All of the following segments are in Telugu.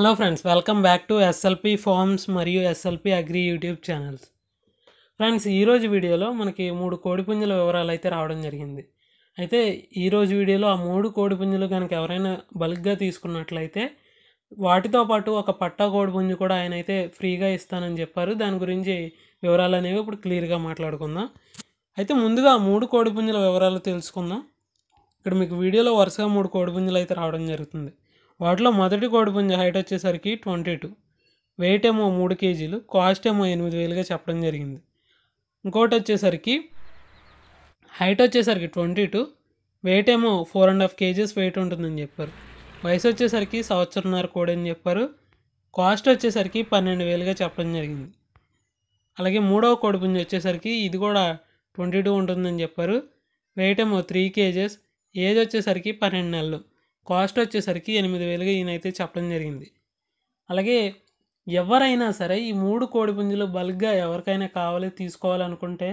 hello friends welcome back to SLP farms మరియు SLP agri YouTube channels friends ఈరోజు వీడియోలో మనకి మూడు కోడిపుంజుల వివరాలు అయితే రావడం జరిగింది అయితే ఈరోజు వీడియోలో ఆ మూడు కోడిపుంజులు కనుక ఎవరైనా బల్క్గా తీసుకున్నట్లయితే వాటితో పాటు ఒక పట్టా కోడిపుంజు కూడా ఆయన అయితే ఫ్రీగా ఇస్తానని చెప్పారు దాని గురించి వివరాలు అనేవి ఇప్పుడు క్లియర్గా మాట్లాడుకుందాం అయితే ముందుగా ఆ మూడు కోడిపుంజుల వివరాలు తెలుసుకుందాం ఇక్కడ మీకు వీడియోలో వరుసగా మూడు కోడిపుంజులు అయితే రావడం జరుగుతుంది వాటిలో మొదటి కోడిపుంజ హైట్ వచ్చేసరికి ట్వంటీ టూ వెయిట్ ఏమో మూడు కేజీలు కాస్ట్ ఏమో ఎనిమిది వేలుగా చెప్పడం జరిగింది ఇంకోటి వచ్చేసరికి హైట్ వచ్చేసరికి ట్వంటీ టూ వెయిట్ ఏమో four and half kgs weight ఉంటుందని చెప్పారు వయసు వచ్చేసరికి సంవత్సరంన్నర కోడి అని చెప్పారు కాస్ట్ వచ్చేసరికి పన్నెండు వేలుగా చెప్పడం జరిగింది అలాగే మూడవ కోడిపుంజ వచ్చేసరికి ఇది కూడా ట్వంటీ టూ ఉంటుందని చెప్పారు వెయిట్ ఏమో త్రీ కేజెస్ ఏజ్ వచ్చేసరికి పన్నెండు నెలలు కాస్ట్ వచ్చేసరికి ఎనిమిది వేలుగా ఈయనైతే చెప్పడం జరిగింది అలాగే ఎవరైనా సరే ఈ మూడు కోడిపుంజులు బల్క్గా ఎవరికైనా కావాలి తీసుకోవాలనుకుంటే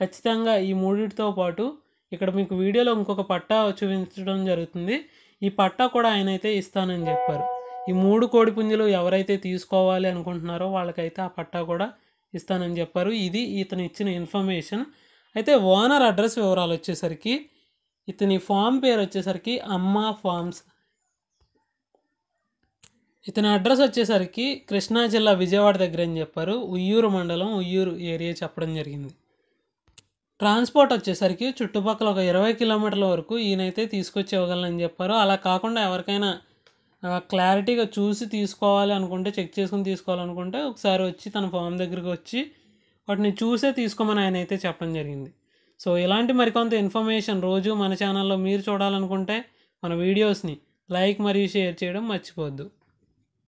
ఖచ్చితంగా ఈ మూడిటితో పాటు ఇక్కడ మీకు వీడియోలో ఇంకొక పట్టా చూపించడం జరుగుతుంది ఈ పట్టా కూడా ఆయన అయితే ఇస్తానని చెప్పారు ఈ మూడు కోడిపుంజులు ఎవరైతే తీసుకోవాలి అనుకుంటున్నారో వాళ్ళకైతే ఆ పట్టా కూడా ఇస్తానని చెప్పారు ఇది ఇతను ఇచ్చిన ఇన్ఫర్మేషన్ అయితే ఓనర్ అడ్రస్ వివరాలు వచ్చేసరికి ఇతని ఫామ్ పేరు వచ్చేసరికి అమ్మ ఫార్మ్స్ ఇతని అడ్రస్ వచ్చేసరికి కృష్ణా జిల్లా విజయవాడ దగ్గర అని చెప్పారు ఉయ్యూరు మండలం ఉయ్యూరు ఏరియా చెప్పడం జరిగింది ట్రాన్స్పోర్ట్ వచ్చేసరికి చుట్టుపక్కల ఒక ఇరవై కిలోమీటర్ల వరకు ఈయనైతే తీసుకొచ్చి ఇవ్వగలనని చెప్పారు అలా కాకుండా ఎవరికైనా క్లారిటీగా చూసి తీసుకోవాలి అనుకుంటే చెక్ చేసుకుని తీసుకోవాలనుకుంటే ఒకసారి వచ్చి తన ఫామ్ దగ్గరికి వచ్చి వాటిని చూసే తీసుకోమని ఆయన అయితే చెప్పడం జరిగింది సో ఇలాంటి మరికొంత ఇన్ఫర్మేషన్ రోజు మన ఛానల్లో మీరు చూడాలనుకుంటే మన వీడియోస్ని లైక్ మరియు షేర్ చేయడం మర్చిపోవద్దు